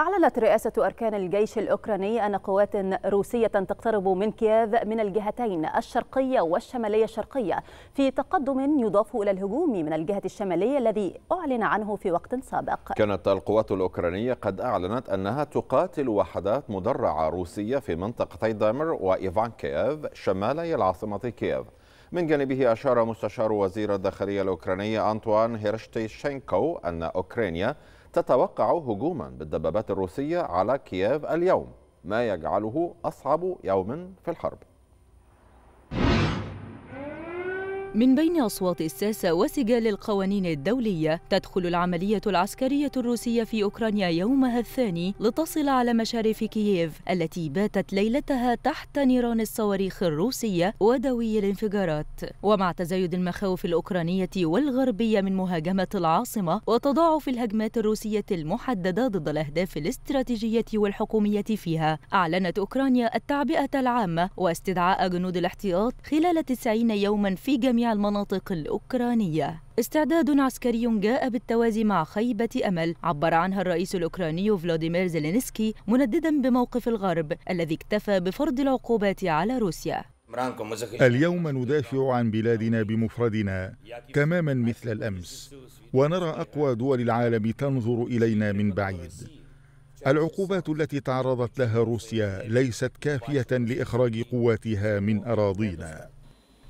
أعلنت رئاسة أركان الجيش الأوكراني أن قوات روسية تقترب من كييف من الجهتين الشرقية والشمالية الشرقية في تقدم يضاف إلى الهجوم من الجهة الشمالية الذي أعلن عنه في وقت سابق كانت القوات الأوكرانية قد أعلنت أنها تقاتل وحدات مدرعة روسية في منطقتي دامر وإيفان كييف شمالي العاصمة كييف من جانبه أشار مستشار وزير الداخلية الأوكرانية أنطوان هيرشتيشينكو أن أوكرانيا تتوقع هجوما بالدبابات الروسية على كييف اليوم ما يجعله أصعب يوم في الحرب من بين أصوات الساسة وسجال القوانين الدولية تدخل العملية العسكرية الروسية في أوكرانيا يومها الثاني لتصل على مشارف كييف التي باتت ليلتها تحت نيران الصواريخ الروسية ودوي الانفجارات ومع تزايد المخاوف الأوكرانية والغربية من مهاجمة العاصمة وتضاعف الهجمات الروسية المحددة ضد الأهداف الاستراتيجية والحكومية فيها أعلنت أوكرانيا التعبئة العامة واستدعاء جنود الاحتياط خلال 90 يوما في جميع جميع المناطق الأوكرانية استعداد عسكري جاء بالتوازي مع خيبة أمل عبر عنها الرئيس الأوكراني فلاديمير زيلينسكي منددا بموقف الغرب الذي اكتفى بفرض العقوبات على روسيا اليوم ندافع عن بلادنا بمفردنا تماما مثل الأمس ونرى أقوى دول العالم تنظر إلينا من بعيد العقوبات التي تعرضت لها روسيا ليست كافية لإخراج قواتها من أراضينا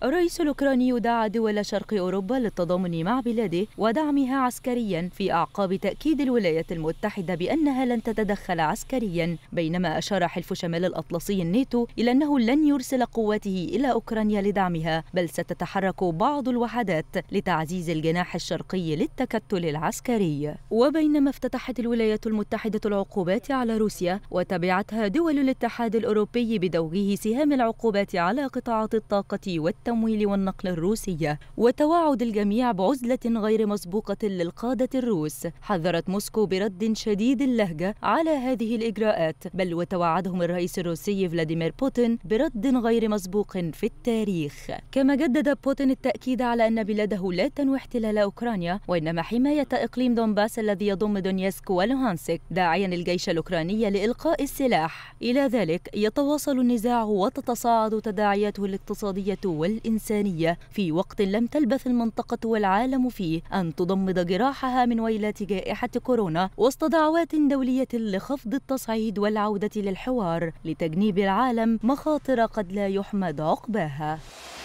الرئيس الأوكراني دعا دول شرق أوروبا للتضامن مع بلاده ودعمها عسكريا في أعقاب تأكيد الولايات المتحدة بأنها لن تتدخل عسكريا بينما أشار حلف شمال الأطلسي الناتو إلى أنه لن يرسل قواته إلى أوكرانيا لدعمها بل ستتحرك بعض الوحدات لتعزيز الجناح الشرقي للتكتل العسكري وبينما افتتحت الولايات المتحدة العقوبات على روسيا وتبعتها دول الاتحاد الأوروبي بدوره سهام العقوبات على قطاعات الطاقة والتكتل التمويل والنقل الروسية وتوعد الجميع بعزلة غير مسبوقة للقادة الروس حذرت موسكو برد شديد اللهجة على هذه الإجراءات بل وتوعدهم الرئيس الروسي فلاديمير بوتين برد غير مسبوق في التاريخ كما جدد بوتين التأكيد على أن بلاده لا تنوي احتلال أوكرانيا وإنما حماية إقليم دونباس الذي يضم دونيسك ولوهانسك داعيا الجيش الأوكراني لإلقاء السلاح إلى ذلك يتواصل النزاع وتتصاعد تداعياته الاقتصادية والإنسانية الإنسانية في وقت لم تلبث المنطقة والعالم فيه أن تضمد جراحها من ويلات جائحة كورونا وسط دعوات دولية لخفض التصعيد والعودة للحوار لتجنيب العالم مخاطر قد لا يحمد عقباها